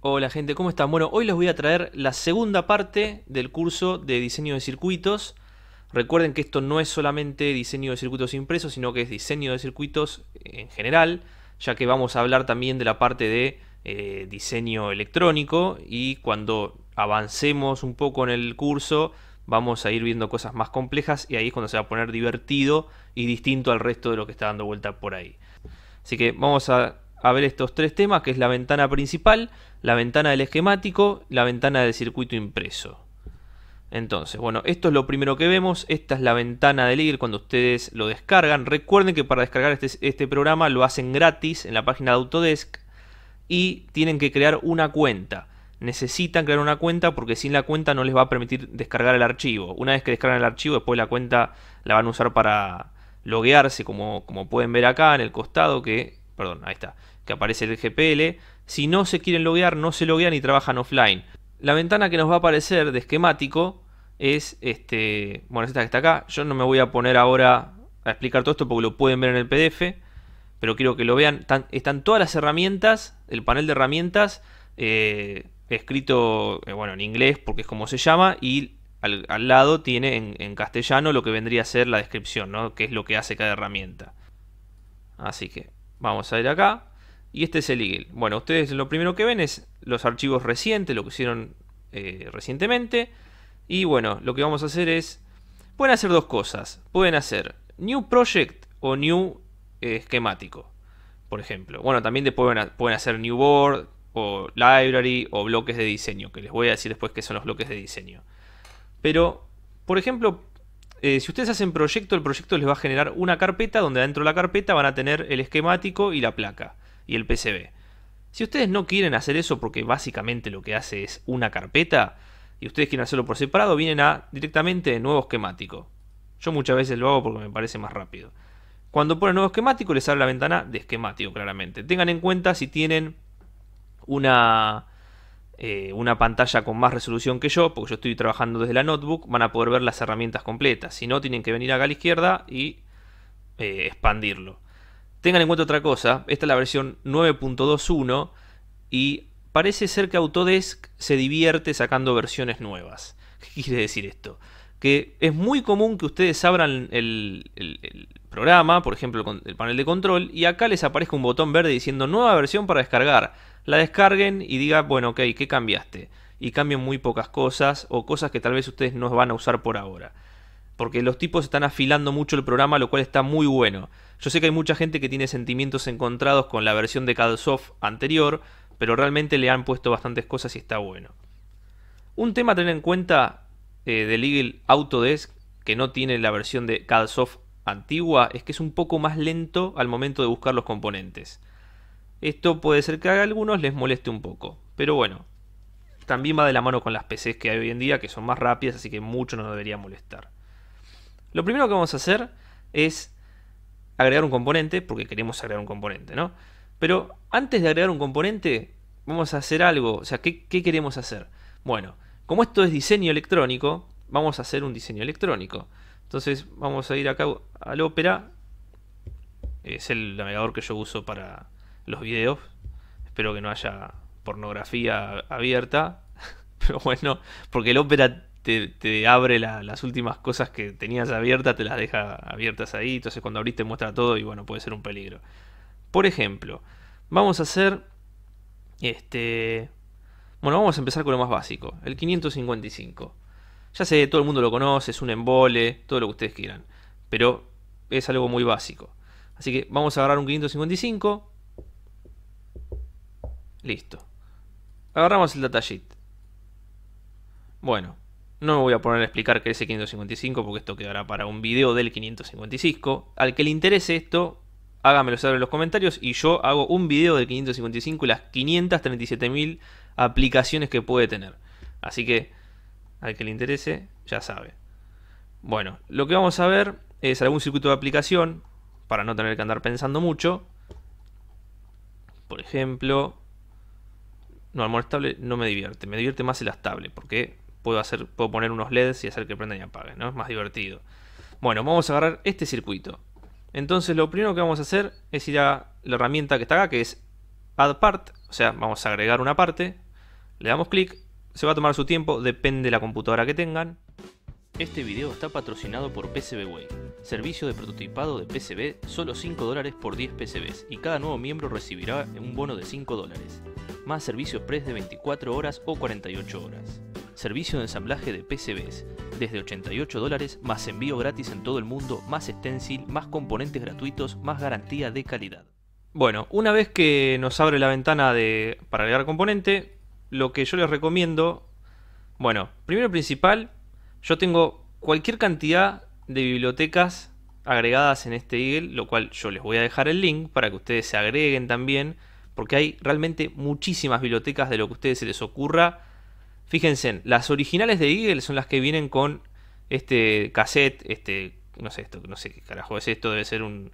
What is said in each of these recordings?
Hola gente, ¿cómo están? Bueno, hoy les voy a traer la segunda parte del curso de diseño de circuitos. Recuerden que esto no es solamente diseño de circuitos impresos, sino que es diseño de circuitos en general, ya que vamos a hablar también de la parte de eh, diseño electrónico y cuando avancemos un poco en el curso vamos a ir viendo cosas más complejas y ahí es cuando se va a poner divertido y distinto al resto de lo que está dando vuelta por ahí. Así que vamos a a ver estos tres temas, que es la ventana principal, la ventana del esquemático, la ventana del circuito impreso. Entonces, bueno, esto es lo primero que vemos, esta es la ventana de leer cuando ustedes lo descargan. Recuerden que para descargar este, este, programa lo hacen gratis en la página de Autodesk y tienen que crear una cuenta. Necesitan crear una cuenta porque sin la cuenta no les va a permitir descargar el archivo. Una vez que descargan el archivo, después la cuenta la van a usar para loguearse, como, como pueden ver acá en el costado, que perdón, ahí está, que aparece el GPL. Si no se quieren loguear, no se loguean y trabajan offline. La ventana que nos va a aparecer de esquemático es este, bueno, esta que está acá. Yo no me voy a poner ahora a explicar todo esto porque lo pueden ver en el PDF, pero quiero que lo vean. Están, todas las herramientas, el panel de herramientas, eh, escrito, eh, bueno, en inglés porque es como se llama, y al, lado tiene en, castellano lo que vendría a ser la descripción, Que es lo que hace cada herramienta. Así que Vamos a ir acá. Y este es el Eagle. Bueno, ustedes lo primero que ven es los archivos recientes, lo que hicieron eh, recientemente. Y bueno, lo que vamos a hacer es... Pueden hacer dos cosas. Pueden hacer New Project o New eh, Esquemático, por ejemplo. Bueno, también pueden, pueden hacer New Board o Library o bloques de diseño, que les voy a decir después qué son los bloques de diseño. Pero, por ejemplo, eh, si ustedes hacen proyecto, el proyecto les va a generar una carpeta donde adentro de la carpeta van a tener el esquemático y la placa y el PCB. Si ustedes no quieren hacer eso porque básicamente lo que hace es una carpeta y ustedes quieren hacerlo por separado, vienen a directamente nuevo esquemático. Yo muchas veces lo hago porque me parece más rápido. Cuando ponen nuevo esquemático les abre la ventana de esquemático claramente. Tengan en cuenta si tienen una eh, una pantalla con más resolución que yo, porque yo estoy trabajando desde la notebook, van a poder ver las herramientas completas. Si no, tienen que venir acá a la izquierda y eh, expandirlo. Tengan en cuenta otra cosa, esta es la versión 9.21 y parece ser que Autodesk se divierte sacando versiones nuevas. ¿Qué quiere decir esto? Que es muy común que ustedes abran el, el programa, por ejemplo el panel de control, y acá les aparezca un botón verde diciendo nueva versión para descargar la descarguen y diga bueno, ok, ¿qué cambiaste? Y cambian muy pocas cosas o cosas que tal vez ustedes no van a usar por ahora. Porque los tipos están afilando mucho el programa, lo cual está muy bueno. Yo sé que hay mucha gente que tiene sentimientos encontrados con la versión de CADSoft anterior, pero realmente le han puesto bastantes cosas y está bueno. Un tema a tener en cuenta eh, del Eagle Autodesk, que no tiene la versión de CADSoft antigua, es que es un poco más lento al momento de buscar los componentes. Esto puede ser que a algunos les moleste un poco, pero bueno, también va de la mano con las PCs que hay hoy en día, que son más rápidas, así que mucho no debería molestar. Lo primero que vamos a hacer es agregar un componente, porque queremos agregar un componente, ¿no? Pero antes de agregar un componente, vamos a hacer algo, o sea, ¿qué, queremos hacer? Bueno, como esto es diseño electrónico, vamos a hacer un diseño electrónico. Entonces vamos a ir acá al Opera, es el navegador que yo uso para, los videos. Espero que no haya pornografía abierta. Pero bueno, porque el ópera te, abre las últimas cosas que tenías abiertas, te las deja abiertas ahí. Entonces cuando abrís te muestra todo y bueno, puede ser un peligro. Por ejemplo, vamos a hacer... Este... Bueno, vamos a empezar con lo más básico, el 555. Ya sé, todo el mundo lo conoce, es un embole, todo lo que ustedes quieran. Pero es algo muy básico. Así que vamos a agarrar un 555, Listo. Agarramos el datasheet. Bueno, no me voy a poner a explicar qué es el 555 porque esto quedará para un video del 555. Al que le interese esto, hágamelo saber en los comentarios y yo hago un video del 555 y las 537.000 aplicaciones que puede tener. Así que, al que le interese, ya sabe. Bueno, lo que vamos a ver es algún circuito de aplicación, para no tener que andar pensando mucho. Por ejemplo, no, el estable no me divierte. Me divierte más el estable porque puedo, hacer, puedo poner unos LEDs y hacer que prendan y apaguen, ¿no? Es más divertido. Bueno, vamos a agarrar este circuito. Entonces lo primero que vamos a hacer es ir a la herramienta que está acá, que es add part, o sea, vamos a agregar una parte, le damos clic, se va a tomar su tiempo, depende de la computadora que tengan. Este video está patrocinado por PCBWay, servicio de prototipado de PCB, solo 5 dólares por 10 PCBs y cada nuevo miembro recibirá un bono de 5 dólares más servicio express de 24 horas o 48 horas. Servicio de ensamblaje de PCBs, desde 88 dólares, más envío gratis en todo el mundo, más stencil, más componentes gratuitos, más garantía de calidad. Bueno, una vez que nos abre la ventana de, para agregar componente, lo que yo les recomiendo, bueno, primero principal, yo tengo cualquier cantidad de bibliotecas agregadas en este Eagle, lo cual yo les voy a dejar el link para que ustedes se agreguen también porque hay realmente muchísimas bibliotecas de lo que a ustedes se les ocurra. Fíjense, las originales de Eagle son las que vienen con este cassette, este, no sé esto, no sé qué carajo es esto, debe ser un,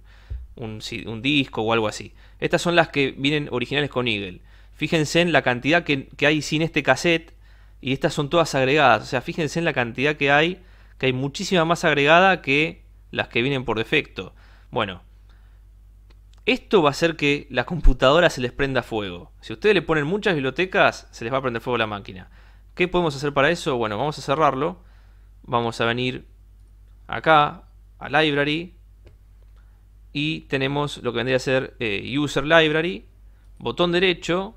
un, disco o algo así. Estas son las que vienen originales con Eagle. Fíjense en la cantidad que, que hay sin este cassette y estas son todas agregadas. O sea, fíjense en la cantidad que hay, que hay muchísima más agregada que las que vienen por defecto. Bueno, esto va a hacer que la computadora se les prenda fuego. Si ustedes le ponen muchas bibliotecas, se les va a prender fuego la máquina. ¿Qué podemos hacer para eso? Bueno, vamos a cerrarlo. Vamos a venir acá a Library. Y tenemos lo que vendría a ser eh, User Library. Botón derecho.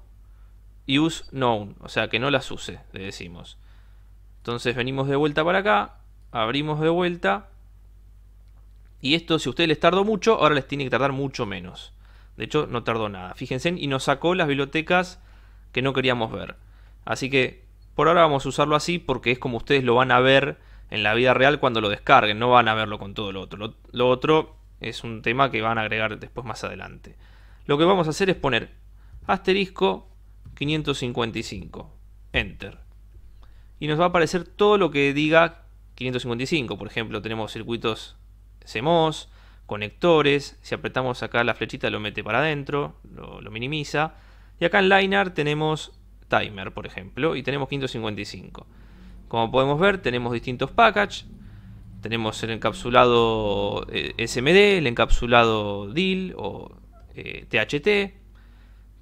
Use Known. O sea, que no las use, le decimos. Entonces venimos de vuelta para acá. Abrimos de vuelta. Y esto, si a ustedes les tardó mucho, ahora les tiene que tardar mucho menos. De hecho, no tardó nada. Fíjense, y nos sacó las bibliotecas que no queríamos ver. Así que por ahora vamos a usarlo así porque es como ustedes lo van a ver en la vida real cuando lo descarguen. No van a verlo con todo lo otro. Lo, lo otro es un tema que van a agregar después más adelante. Lo que vamos a hacer es poner asterisco 555. Enter. Y nos va a aparecer todo lo que diga 555. Por ejemplo, tenemos circuitos CMOS, conectores, si apretamos acá la flechita lo mete para adentro, lo, minimiza. Y acá en Liner tenemos Timer, por ejemplo, y tenemos 555. Como podemos ver, tenemos distintos packages. Tenemos el encapsulado eh, SMD, el encapsulado DIL o THT. Eh,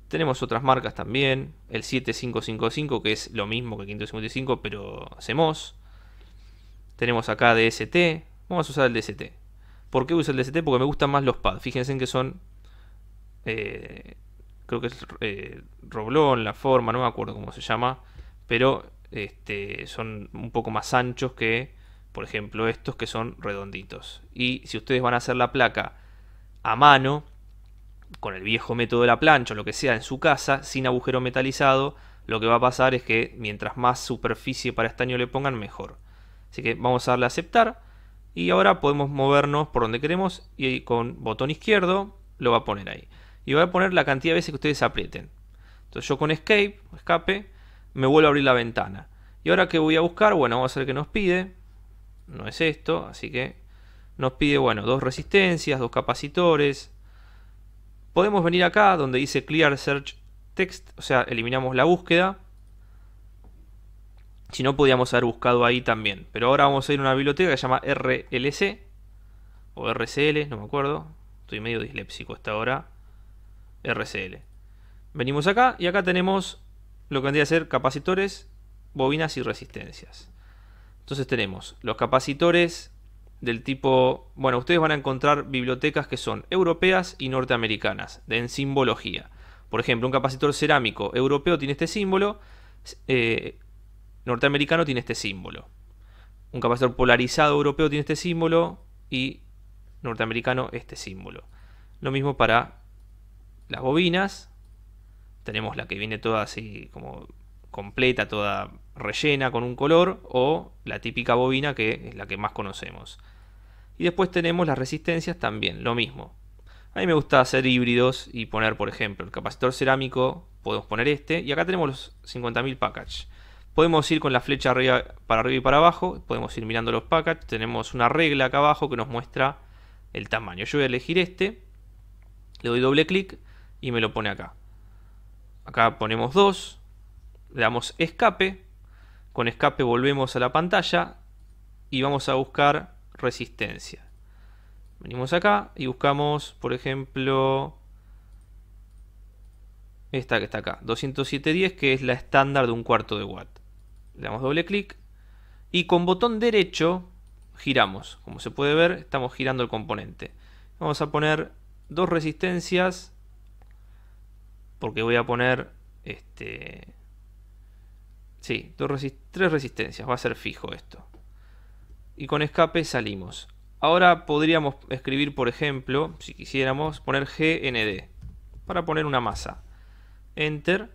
tenemos otras marcas también. El 7555, que es lo mismo que 555, pero CMOS. Tenemos acá DST. Vamos a usar el DST. ¿Por qué uso el DST? Porque me gustan más los pads. Fíjense en que son. Eh, creo que es eh, Roblón, la forma, no me acuerdo cómo se llama. Pero este, son un poco más anchos que, por ejemplo, estos que son redonditos. Y si ustedes van a hacer la placa a mano, con el viejo método de la plancha o lo que sea en su casa, sin agujero metalizado, lo que va a pasar es que mientras más superficie para estaño le pongan, mejor. Así que vamos a darle a aceptar. Y ahora podemos movernos por donde queremos y con botón izquierdo lo va a poner ahí. Y va a poner la cantidad de veces que ustedes aprieten. Entonces yo con escape, escape, me vuelvo a abrir la ventana. Y ahora que voy a buscar, bueno, vamos a ver que nos pide. No es esto, así que nos pide, bueno, dos resistencias, dos capacitores. Podemos venir acá donde dice clear search text, o sea, eliminamos la búsqueda si no, podíamos haber buscado ahí también. Pero ahora vamos a ir a una biblioteca que se llama RLC. O RCL, no me acuerdo. Estoy medio disléxico hasta ahora. RCL. Venimos acá y acá tenemos lo que vendría a ser capacitores, bobinas y resistencias. Entonces tenemos los capacitores del tipo... Bueno, ustedes van a encontrar bibliotecas que son europeas y norteamericanas, de en simbología. Por ejemplo, un capacitor cerámico europeo tiene este símbolo, eh, norteamericano tiene este símbolo. Un capacitor polarizado europeo tiene este símbolo y norteamericano este símbolo. Lo mismo para las bobinas. Tenemos la que viene toda así como completa, toda rellena con un color o la típica bobina que es la que más conocemos. Y después tenemos las resistencias también, lo mismo. A mí me gusta hacer híbridos y poner, por ejemplo, el capacitor cerámico, podemos poner este. Y acá tenemos los 50.000 package. Podemos ir con la flecha para arriba y para abajo, podemos ir mirando los packets, tenemos una regla acá abajo que nos muestra el tamaño. Yo voy a elegir este, le doy doble clic y me lo pone acá. Acá ponemos 2, le damos escape, con escape volvemos a la pantalla y vamos a buscar resistencia. Venimos acá y buscamos, por ejemplo, esta que está acá, 207.10 que es la estándar de un cuarto de watt le damos doble clic y con botón derecho giramos. Como se puede ver, estamos girando el componente. Vamos a poner dos resistencias porque voy a poner este sí, dos tres resistencias, va a ser fijo esto. Y con escape salimos. Ahora podríamos escribir, por ejemplo, si quisiéramos, poner GND para poner una masa. Enter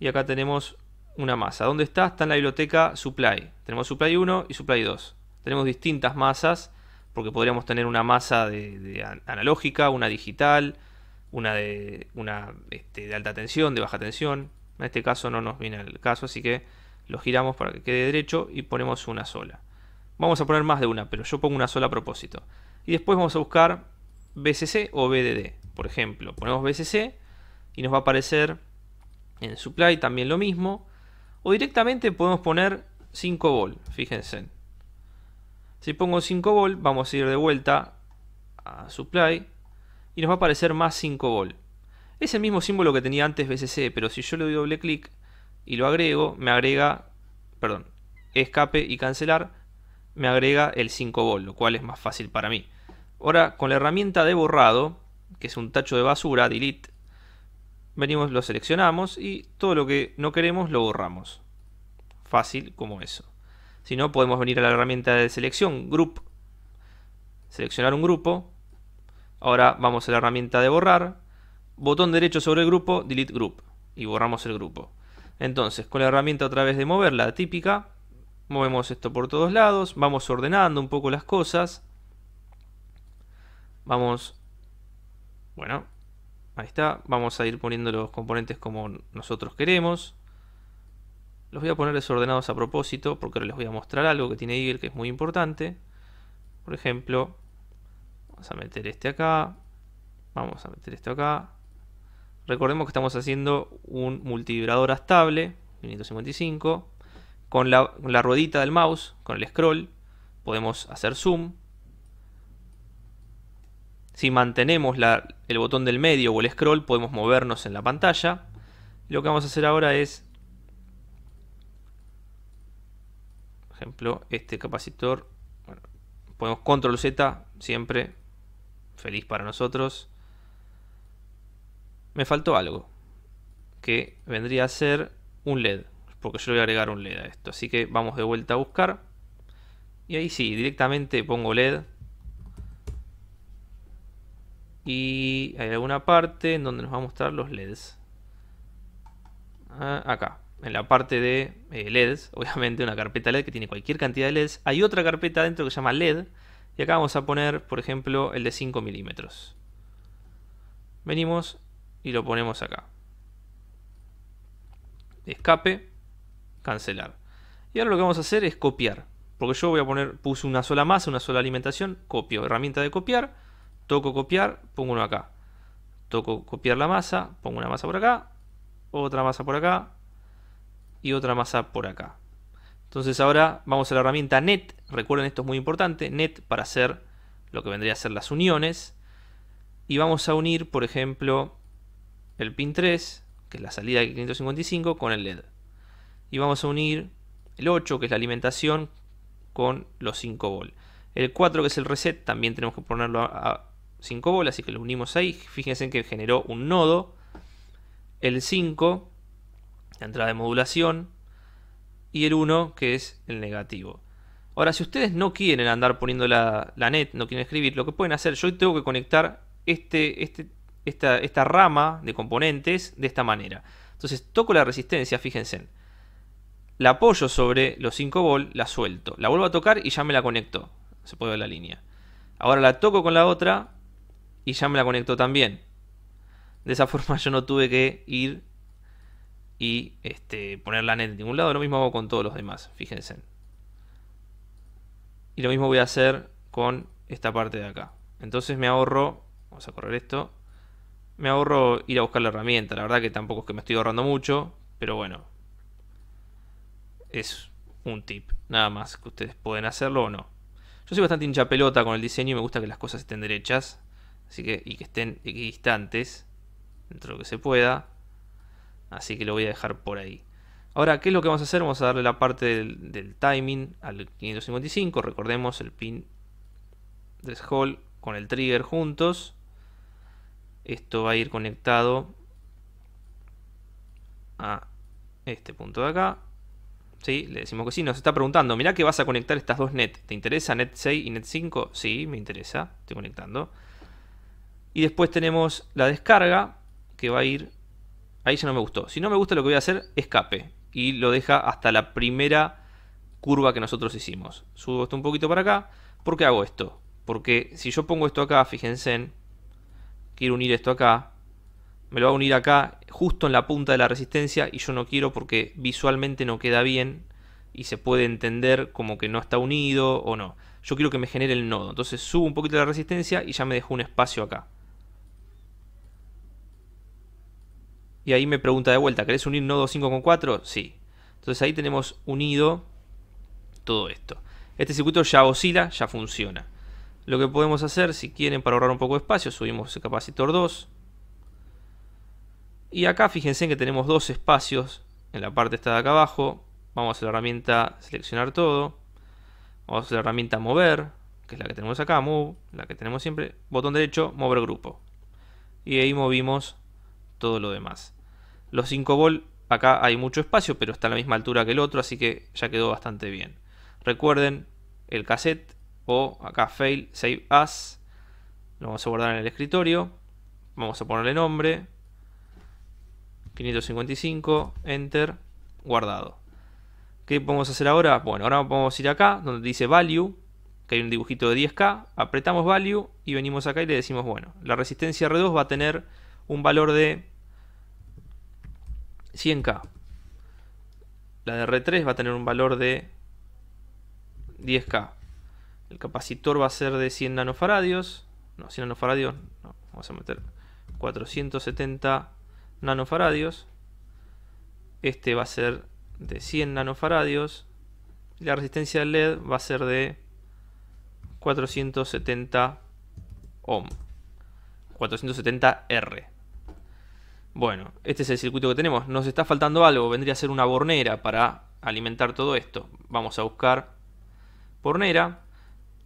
y acá tenemos una masa. ¿Dónde está? Está en la biblioteca supply. Tenemos supply 1 y supply 2. Tenemos distintas masas, porque podríamos tener una masa de, analógica, una digital, una, de, este, de alta tensión, de baja tensión. En este caso no nos viene el caso, así que lo giramos para que quede derecho y ponemos una sola. Vamos a poner más de una, pero yo pongo una sola a propósito. Y después vamos a buscar BCC o BDD. Por ejemplo, ponemos BCC y nos va a aparecer en supply también lo mismo. O directamente podemos poner 5 v fíjense. Si pongo 5 v vamos a ir de vuelta a supply y nos va a aparecer más 5 v Es el mismo símbolo que tenía antes BCC, pero si yo le doy doble clic y lo agrego, me agrega, perdón, escape y cancelar, me agrega el 5 v lo cual es más fácil para mí. Ahora, con la herramienta de borrado, que es un tacho de basura, delete, venimos, lo seleccionamos y todo lo que no queremos lo borramos. Fácil como eso. Si no, podemos venir a la herramienta de selección, Group, seleccionar un grupo. Ahora vamos a la herramienta de borrar, botón derecho sobre el grupo, Delete Group, y borramos el grupo. Entonces, con la herramienta otra vez de mover, la típica, movemos esto por todos lados, vamos ordenando un poco las cosas. Vamos, bueno, Ahí está. Vamos a ir poniendo los componentes como nosotros queremos. Los voy a poner desordenados a propósito porque ahora les voy a mostrar algo que tiene Eagle que es muy importante. Por ejemplo, vamos a meter este acá. Vamos a meter esto acá. Recordemos que estamos haciendo un multivibrador estable, 555. con la ruedita del mouse, con el scroll, podemos hacer zoom. Si mantenemos el botón del medio o el scroll podemos movernos en la pantalla. Lo que vamos a hacer ahora es, por ejemplo, este capacitor. Ponemos podemos control Z, siempre feliz para nosotros. Me faltó algo, que vendría a ser un LED, porque yo le voy a agregar un LED a esto. Así que vamos de vuelta a buscar. Y ahí sí, directamente pongo LED y hay alguna parte en donde nos va a mostrar los LEDs. Ah, acá, en la parte de eh, LEDs, obviamente una carpeta LED que tiene cualquier cantidad de LEDs. Hay otra carpeta dentro que se llama LED y acá vamos a poner, por ejemplo, el de 5 milímetros. Venimos y lo ponemos acá. Escape, cancelar. Y ahora lo que vamos a hacer es copiar. Porque yo voy a poner, puse una sola masa, una sola alimentación, copio, herramienta de copiar toco copiar, pongo uno acá. Toco copiar la masa, pongo una masa por acá, otra masa por acá y otra masa por acá. Entonces ahora vamos a la herramienta net, recuerden esto es muy importante, net para hacer lo que vendría a ser las uniones. Y vamos a unir, por ejemplo, el pin 3, que es la salida de 555, con el LED. Y vamos a unir el 8, que es la alimentación, con los 5 v El 4, que es el reset, también tenemos que ponerlo a, 5 bolas, así que lo unimos ahí. Fíjense que generó un nodo. El 5, la entrada de modulación. Y el 1, que es el negativo. Ahora, si ustedes no quieren andar poniendo la, net, no quieren escribir, lo que pueden hacer, yo tengo que conectar este, este esta, esta rama de componentes de esta manera. Entonces toco la resistencia, fíjense. La apoyo sobre los 5 volts, la suelto. La vuelvo a tocar y ya me la conecto. Se puede ver la línea. Ahora la toco con la otra y ya me la conectó también. De esa forma yo no tuve que ir y este, poner la net en ningún lado. Lo mismo hago con todos los demás, fíjense. Y lo mismo voy a hacer con esta parte de acá. Entonces me ahorro, vamos a correr esto, me ahorro ir a buscar la herramienta. La verdad que tampoco es que me estoy ahorrando mucho, pero bueno. Es un tip, nada más que ustedes pueden hacerlo o no. Yo soy bastante hincha pelota con el diseño y me gusta que las cosas estén derechas. Así que, y que estén equidistantes dentro de lo que se pueda. Así que lo voy a dejar por ahí. Ahora, ¿qué es lo que vamos a hacer? Vamos a darle la parte del, timing al 555. Recordemos el pin de hall con el trigger juntos. Esto va a ir conectado a este punto de acá. ¿Sí? Le decimos que sí. Nos está preguntando, mirá que vas a conectar estas dos net. ¿Te interesa net 6 y net 5? Sí, me interesa. Estoy conectando. Y después tenemos la descarga, que va a ir... Ahí ya no me gustó. Si no me gusta lo que voy a hacer, escape. Y lo deja hasta la primera curva que nosotros hicimos. Subo esto un poquito para acá. ¿Por qué hago esto? Porque si yo pongo esto acá, fíjense, quiero unir esto acá, me lo va a unir acá justo en la punta de la resistencia y yo no quiero porque visualmente no queda bien y se puede entender como que no está unido o no. Yo quiero que me genere el nodo, entonces subo un poquito la resistencia y ya me dejo un espacio acá. Y ahí me pregunta de vuelta, ¿querés unir nodo 5 con 4? Sí. Entonces ahí tenemos unido todo esto. Este circuito ya oscila, ya funciona. Lo que podemos hacer, si quieren, para ahorrar un poco de espacio, subimos el capacitor 2. Y acá fíjense que tenemos dos espacios en la parte esta de acá abajo. Vamos a la herramienta seleccionar todo. Vamos a la herramienta mover, que es la que tenemos acá, move, la que tenemos siempre. Botón derecho, mover grupo. Y ahí movimos todo lo demás. Los 5 v acá hay mucho espacio, pero está a la misma altura que el otro, así que ya quedó bastante bien. Recuerden el cassette o acá fail, save as. Lo vamos a guardar en el escritorio. Vamos a ponerle nombre. 555, enter, guardado. ¿Qué podemos hacer ahora? Bueno, ahora vamos ir acá, donde dice value, que hay un dibujito de 10K, apretamos value y venimos acá y le decimos, bueno, la resistencia R2 va a tener un valor de 100k. La de R3 va a tener un valor de 10k. El capacitor va a ser de 100 nanofaradios. No, 100 nanofaradios. No, vamos a meter 470 nanofaradios. Este va a ser de 100 nanofaradios. la resistencia del LED va a ser de 470 ohm. 470R. Bueno, este es el circuito que tenemos. Nos está faltando algo, vendría a ser una bornera para alimentar todo esto. Vamos a buscar bornera.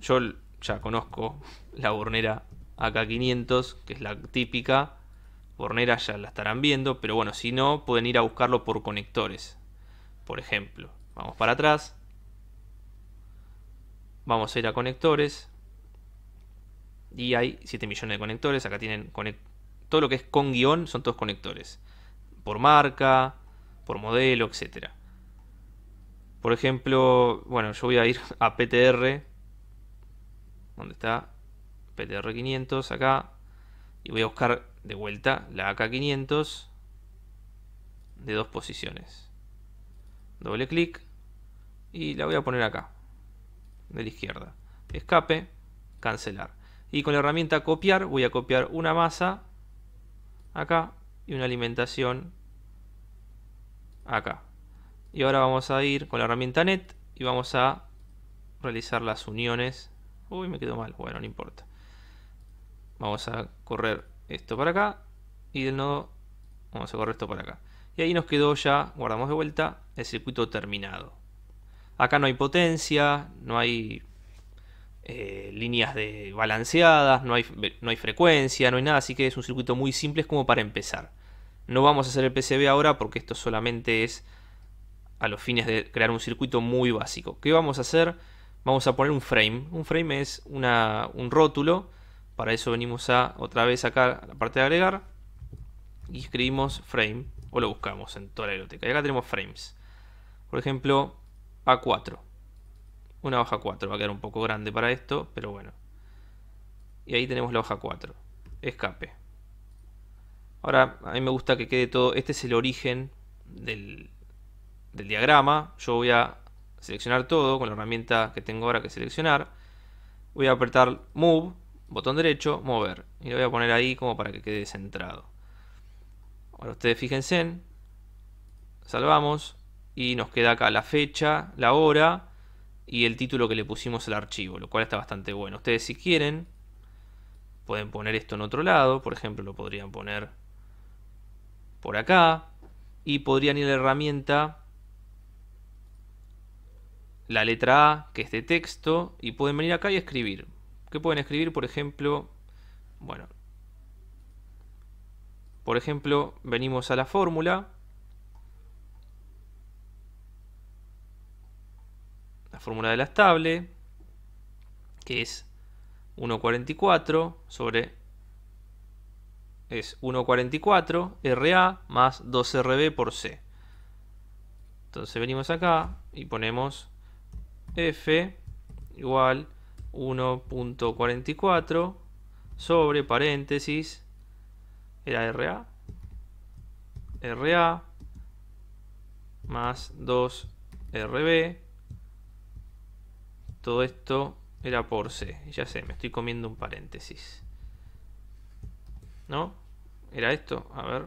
Yo ya conozco la bornera AK500, que es la típica. Bornera ya la estarán viendo, pero bueno, si no, pueden ir a buscarlo por conectores. Por ejemplo, vamos para atrás. Vamos a ir a conectores. Y hay 7 millones de conectores. Acá tienen conectores todo lo que es con guión son todos conectores. Por marca, por modelo, etc. Por ejemplo, bueno, yo voy a ir a PTR. ¿Dónde está? PTR 500 acá. Y voy a buscar de vuelta la AK 500 de dos posiciones. Doble clic y la voy a poner acá, de la izquierda. Escape, cancelar. Y con la herramienta copiar voy a copiar una masa acá y una alimentación acá. Y ahora vamos a ir con la herramienta net y vamos a realizar las uniones. Uy, me quedó mal. Bueno, no importa. Vamos a correr esto para acá y del nodo vamos a correr esto para acá. Y ahí nos quedó ya, guardamos de vuelta, el circuito terminado. Acá no hay potencia, no hay eh, líneas de balanceadas, no hay, no hay frecuencia, no hay nada, así que es un circuito muy simple, es como para empezar. No vamos a hacer el PCB ahora porque esto solamente es a los fines de crear un circuito muy básico. ¿Qué vamos a hacer? Vamos a poner un frame. Un frame es un rótulo. Para eso venimos a otra vez acá a la parte de agregar. Y escribimos frame. O lo buscamos en toda la biblioteca. Y acá tenemos frames. Por ejemplo, A4 una hoja 4. Va a quedar un poco grande para esto, pero bueno. Y ahí tenemos la hoja 4. Escape. Ahora, a mí me gusta que quede todo. Este es el origen del, diagrama. Yo voy a seleccionar todo con la herramienta que tengo ahora que seleccionar. Voy a apretar Move, botón derecho, mover. Y lo voy a poner ahí como para que quede centrado. Ahora ustedes fíjense. Salvamos. Y nos queda acá la fecha, la hora y el título que le pusimos al archivo, lo cual está bastante bueno. Ustedes si quieren pueden poner esto en otro lado, por ejemplo lo podrían poner por acá y podrían ir a la herramienta la letra A, que es de texto, y pueden venir acá y escribir. ¿Qué pueden escribir? Por ejemplo, bueno, por ejemplo, venimos a la fórmula fórmula de la estable, que es 1,44 sobre es 1,44 RA más 2RB por C. Entonces venimos acá y ponemos F igual 1.44 sobre paréntesis era RA RA más 2RB todo esto era por C. Ya sé, me estoy comiendo un paréntesis. ¿No? ¿Era esto? A ver.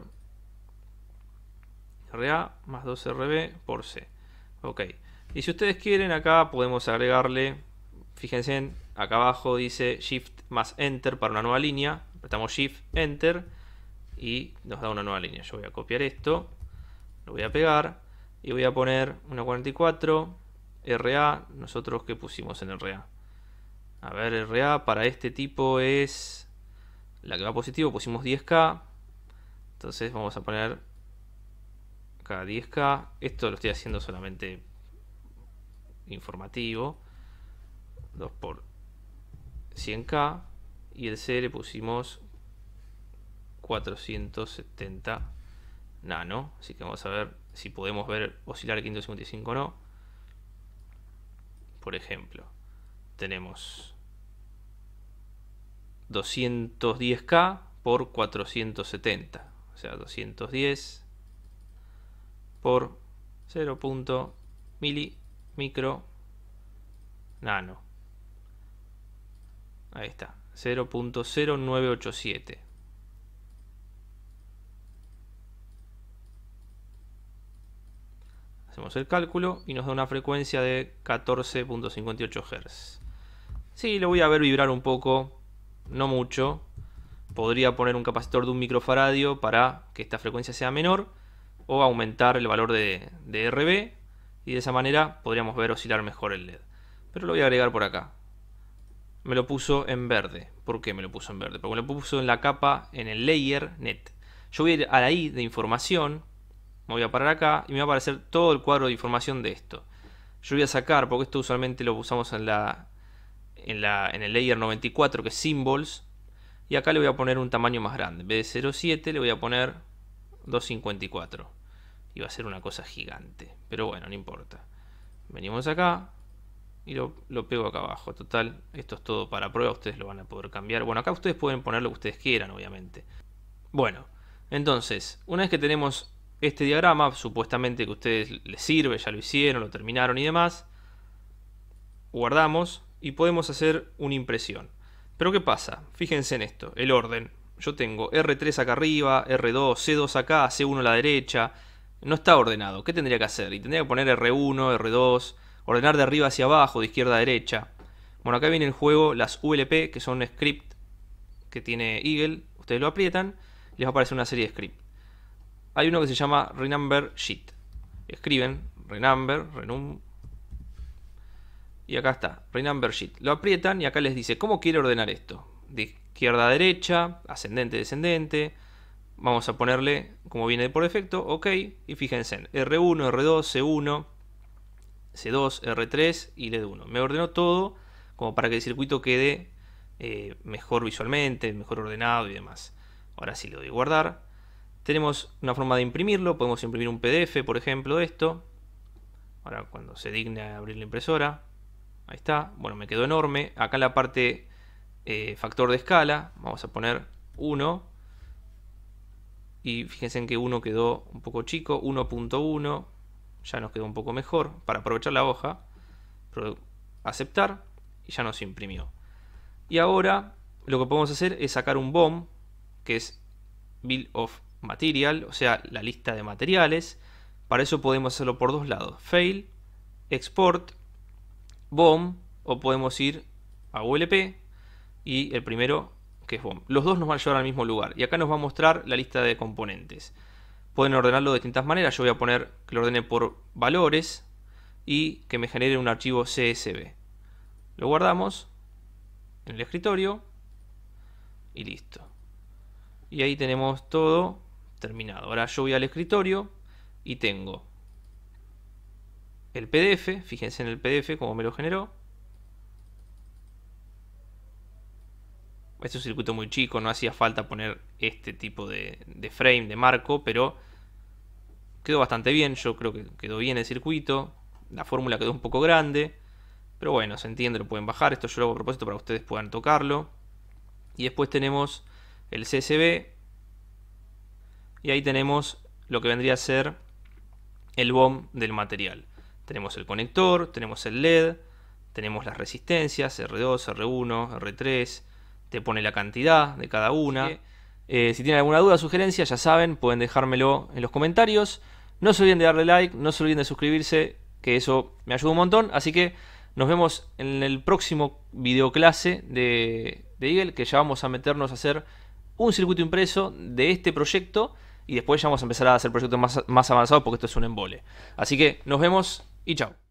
RA más 2RB por C. Ok. Y si ustedes quieren, acá podemos agregarle. Fíjense, acá abajo dice Shift más Enter para una nueva línea. Apretamos Shift, Enter y nos da una nueva línea. Yo voy a copiar esto, lo voy a pegar y voy a poner una 44 RA, nosotros que pusimos en RA. A ver, RA para este tipo es la que va positivo, pusimos 10K. Entonces vamos a poner Cada 10K. Esto lo estoy haciendo solamente informativo. 2 por 100K. Y el C le pusimos 470 nano. Así que vamos a ver si podemos ver oscilar 555 o no por ejemplo, tenemos 210K por 470, o sea, 210 por 0. mili micro nano. Ahí está, 0.0987. Hacemos el cálculo y nos da una frecuencia de 14.58 Hz. Sí, lo voy a ver vibrar un poco, no mucho. Podría poner un capacitor de un microfaradio para que esta frecuencia sea menor o aumentar el valor de, de RB y de esa manera podríamos ver oscilar mejor el LED. Pero lo voy a agregar por acá. Me lo puso en verde. ¿Por qué me lo puso en verde? Porque me lo puso en la capa, en el layer net. Yo voy a ir a la I de información me voy a parar acá y me va a aparecer todo el cuadro de información de esto. Yo voy a sacar, porque esto usualmente lo usamos en, la, en, la, en el layer 94 que es symbols. Y acá le voy a poner un tamaño más grande. En vez de 07 le voy a poner 254. Y va a ser una cosa gigante. Pero bueno, no importa. Venimos acá y lo, lo, pego acá abajo. Total, esto es todo para prueba. Ustedes lo van a poder cambiar. Bueno, acá ustedes pueden poner lo que ustedes quieran, obviamente. Bueno, entonces, una vez que tenemos este diagrama, supuestamente que a ustedes les sirve, ya lo hicieron, lo terminaron y demás, guardamos y podemos hacer una impresión. Pero ¿qué pasa? Fíjense en esto, el orden. Yo tengo R3 acá arriba, R2, C2 acá, C1 a la derecha. No está ordenado. ¿Qué tendría que hacer? Y tendría que poner R1, R2, ordenar de arriba hacia abajo, de izquierda a derecha. Bueno, acá viene el juego las VLP, que son un script que tiene Eagle. Ustedes lo aprietan les va a aparecer una serie de script hay uno que se llama Renumber Sheet. Escriben Renumber, Renum. Y acá está, Renumber Sheet. Lo aprietan y acá les dice cómo quiere ordenar esto. De izquierda a derecha, ascendente, descendente. Vamos a ponerle como viene por defecto, ok. Y fíjense, R1, R2, C1, C2, R3 y LED1. Me ordenó todo como para que el circuito quede eh, mejor visualmente, mejor ordenado y demás. Ahora sí le doy guardar tenemos una forma de imprimirlo, podemos imprimir un PDF, por ejemplo, esto. Ahora cuando se digne abrir la impresora. Ahí está, bueno, me quedó enorme. Acá la parte eh, factor de escala, vamos a poner 1. Y fíjense en que 1 quedó un poco chico, 1.1. Ya nos quedó un poco mejor para aprovechar la hoja. Aceptar y ya nos imprimió. Y ahora lo que podemos hacer es sacar un BOM, que es Bill of material, o sea, la lista de materiales. Para eso podemos hacerlo por dos lados, fail, export, bom, o podemos ir a ULP y el primero que es bomb. Los dos nos van a llevar al mismo lugar y acá nos va a mostrar la lista de componentes. Pueden ordenarlo de distintas maneras, yo voy a poner que lo ordene por valores y que me genere un archivo CSV. Lo guardamos en el escritorio y listo. Y ahí tenemos todo terminado. Ahora yo voy al escritorio y tengo el PDF, fíjense en el PDF como me lo generó. Este es un circuito muy chico, no hacía falta poner este tipo de, de frame, de marco, pero quedó bastante bien, yo creo que quedó bien el circuito, la fórmula quedó un poco grande, pero bueno, se entiende, lo pueden bajar, esto yo lo hago a propósito para que ustedes puedan tocarlo. Y después tenemos el CSV, y ahí tenemos lo que vendría a ser el BOM del material. Tenemos el conector, tenemos el LED, tenemos las resistencias, R2, R1, R3, te pone la cantidad de cada una. Eh, si tienen alguna duda, sugerencia, ya saben, pueden dejármelo en los comentarios. No se olviden de darle like, no se olviden de suscribirse, que eso me ayuda un montón. Así que nos vemos en el próximo video clase de Eagle, que ya vamos a meternos a hacer un circuito impreso de este proyecto y después ya vamos a empezar a hacer proyectos más, más avanzados porque esto es un embole. Así que nos vemos y chao.